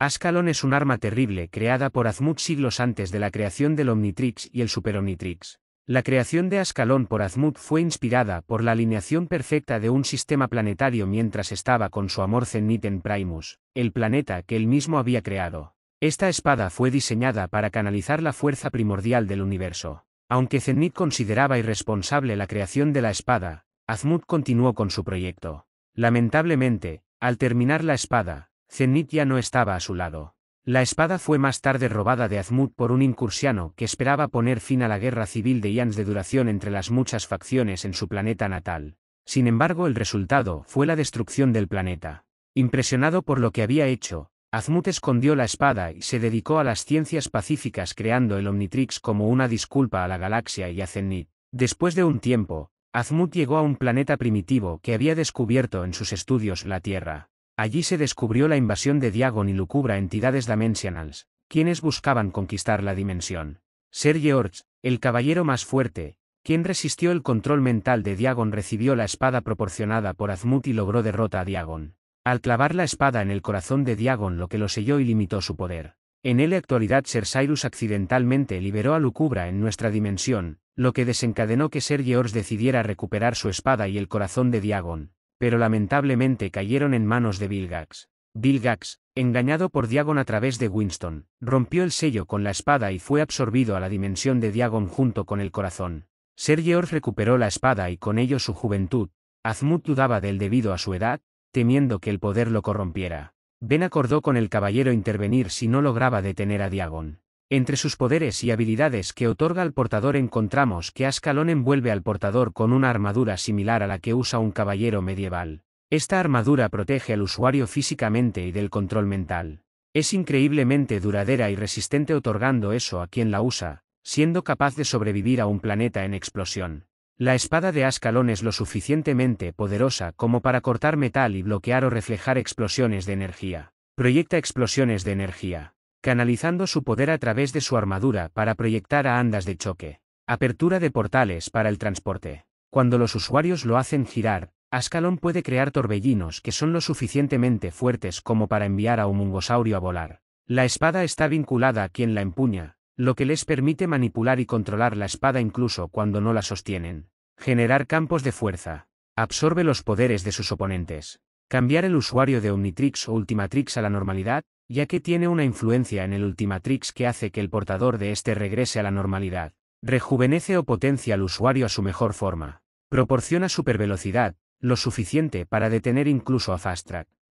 Ascalon es un arma terrible creada por Azmut siglos antes de la creación del Omnitrix y el Super Omnitrix. La creación de Ascalon por Azmut fue inspirada por la alineación perfecta de un sistema planetario mientras estaba con su amor Zenit en Primus, el planeta que él mismo había creado. Esta espada fue diseñada para canalizar la fuerza primordial del universo. Aunque Zenit consideraba irresponsable la creación de la espada, Azmut continuó con su proyecto. Lamentablemente, al terminar la espada, Zenit ya no estaba a su lado. La espada fue más tarde robada de Azmut por un incursiano que esperaba poner fin a la guerra civil de Yans de duración entre las muchas facciones en su planeta natal. Sin embargo, el resultado fue la destrucción del planeta. Impresionado por lo que había hecho, Azmut escondió la espada y se dedicó a las ciencias pacíficas creando el Omnitrix como una disculpa a la galaxia y a Zenit. Después de un tiempo, Azmut llegó a un planeta primitivo que había descubierto en sus estudios la Tierra. Allí se descubrió la invasión de Diagon y Lucubra entidades Dimensionals, quienes buscaban conquistar la dimensión. ser Orch, el caballero más fuerte, quien resistió el control mental de Diagon recibió la espada proporcionada por Azmut y logró derrota a Diagon. Al clavar la espada en el corazón de Diagon lo que lo selló y limitó su poder. En L actualidad Ser Cyrus accidentalmente liberó a Lucubra en nuestra dimensión, lo que desencadenó que ser George decidiera recuperar su espada y el corazón de Diagon, pero lamentablemente cayeron en manos de Vilgax. Vilgax, engañado por Diagon a través de Winston, rompió el sello con la espada y fue absorbido a la dimensión de Diagon junto con el corazón. Sergeorf recuperó la espada y con ello su juventud. Azmut dudaba del debido a su edad, temiendo que el poder lo corrompiera. Ben acordó con el caballero intervenir si no lograba detener a Diagon. Entre sus poderes y habilidades que otorga al portador encontramos que Ascalón envuelve al portador con una armadura similar a la que usa un caballero medieval. Esta armadura protege al usuario físicamente y del control mental. Es increíblemente duradera y resistente otorgando eso a quien la usa, siendo capaz de sobrevivir a un planeta en explosión. La espada de Ascalón es lo suficientemente poderosa como para cortar metal y bloquear o reflejar explosiones de energía. Proyecta explosiones de energía canalizando su poder a través de su armadura para proyectar a andas de choque. Apertura de portales para el transporte. Cuando los usuarios lo hacen girar, Ascalon puede crear torbellinos que son lo suficientemente fuertes como para enviar a un mungosaurio a volar. La espada está vinculada a quien la empuña, lo que les permite manipular y controlar la espada incluso cuando no la sostienen. Generar campos de fuerza. Absorbe los poderes de sus oponentes. Cambiar el usuario de Omnitrix o Ultimatrix a la normalidad, ya que tiene una influencia en el Ultimatrix que hace que el portador de este regrese a la normalidad. Rejuvenece o potencia al usuario a su mejor forma. Proporciona supervelocidad, lo suficiente para detener incluso a Fast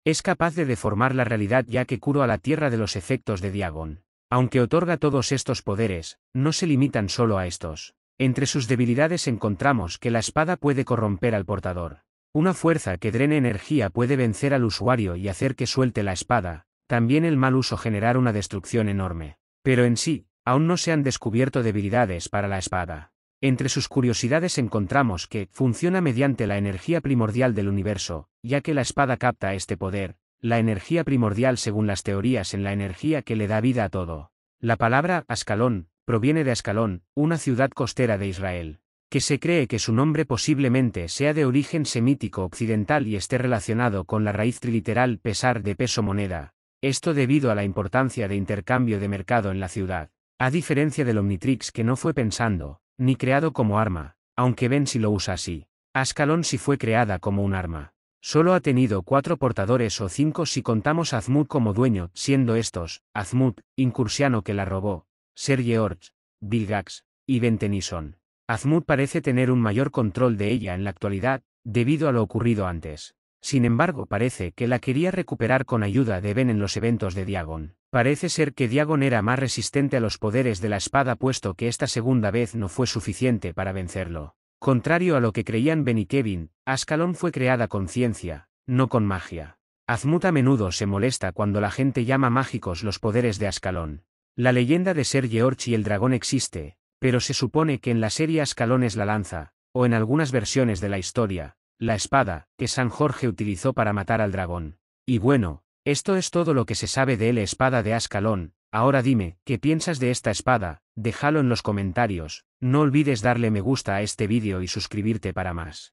Es capaz de deformar la realidad ya que curo a la tierra de los efectos de Diagon. Aunque otorga todos estos poderes, no se limitan solo a estos. Entre sus debilidades encontramos que la espada puede corromper al portador. Una fuerza que drene energía puede vencer al usuario y hacer que suelte la espada, también el mal uso generar una destrucción enorme. Pero en sí, aún no se han descubierto debilidades para la espada. Entre sus curiosidades encontramos que funciona mediante la energía primordial del universo, ya que la espada capta este poder, la energía primordial según las teorías en la energía que le da vida a todo. La palabra Ascalón proviene de Ascalón, una ciudad costera de Israel, que se cree que su nombre posiblemente sea de origen semítico occidental y esté relacionado con la raíz triliteral pesar de peso moneda, esto debido a la importancia de intercambio de mercado en la ciudad. A diferencia del Omnitrix que no fue pensando, ni creado como arma, aunque Ben si lo usa así. Ascalon si fue creada como un arma. Solo ha tenido cuatro portadores o cinco si contamos a Azmut como dueño, siendo estos, Azmut, Incursiano que la robó, Serge Orch, Vilgax, y Ben Tennyson. Azmut parece tener un mayor control de ella en la actualidad, debido a lo ocurrido antes. Sin embargo, parece que la quería recuperar con ayuda de Ben en los eventos de Diagon. Parece ser que Diagon era más resistente a los poderes de la espada puesto que esta segunda vez no fue suficiente para vencerlo. Contrario a lo que creían Ben y Kevin, Ascalón fue creada con ciencia, no con magia. Azmut a menudo se molesta cuando la gente llama mágicos los poderes de Ascalón. La leyenda de ser George y el dragón existe, pero se supone que en la serie Ascalón es la lanza, o en algunas versiones de la historia, la espada, que San Jorge utilizó para matar al dragón. Y bueno, esto es todo lo que se sabe de la espada de Ascalón, ahora dime, ¿qué piensas de esta espada? Déjalo en los comentarios, no olvides darle me gusta a este vídeo y suscribirte para más.